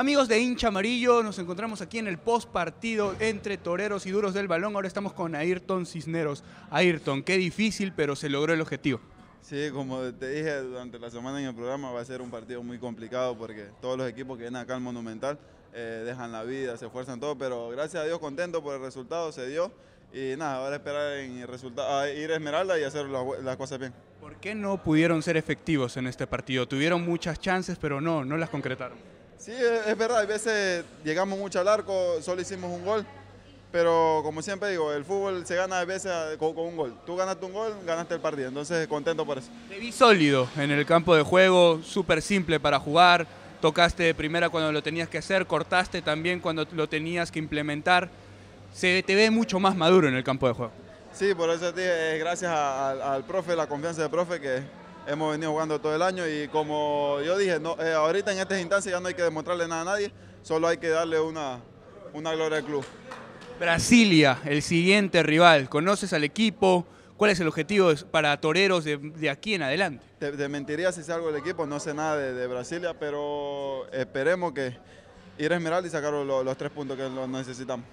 Amigos de hincha amarillo, nos encontramos aquí en el post partido entre toreros y duros del balón. Ahora estamos con Ayrton Cisneros. Ayrton, qué difícil, pero se logró el objetivo. Sí, como te dije durante la semana en el programa, va a ser un partido muy complicado porque todos los equipos que vienen acá al Monumental eh, dejan la vida, se esfuerzan todo, pero gracias a Dios contento por el resultado, se dio. Y nada, ahora esperar en ir a Esmeralda y hacer las cosas bien. ¿Por qué no pudieron ser efectivos en este partido? Tuvieron muchas chances, pero no, no las concretaron. Sí, es verdad, a veces llegamos mucho al arco, solo hicimos un gol, pero como siempre digo, el fútbol se gana a veces con, un gol. Tú ganaste un gol, ganaste el partido, entonces contento por eso. Te vi sólido en el campo de juego, súper simple para jugar, tocaste de primera cuando lo tenías que hacer, cortaste también cuando lo tenías que implementar. Se te ve mucho más maduro en el campo de juego. Sí, por eso te gracias al profe, la confianza del profe que hemos venido jugando todo el año y como yo dije, eh, ahorita en estas instancias ya no hay que demostrarle nada a nadie, solo hay que darle una, una gloria al club. Brasilia, el siguiente rival, ¿conoces al equipo? ¿Cuál es el objetivo para Toreros de, aquí en adelante? Te, mentiría si salgo del equipo, no sé nada de, Brasilia, pero esperemos que ir a Esmeralda y sacar los, tres puntos que lo necesitamos.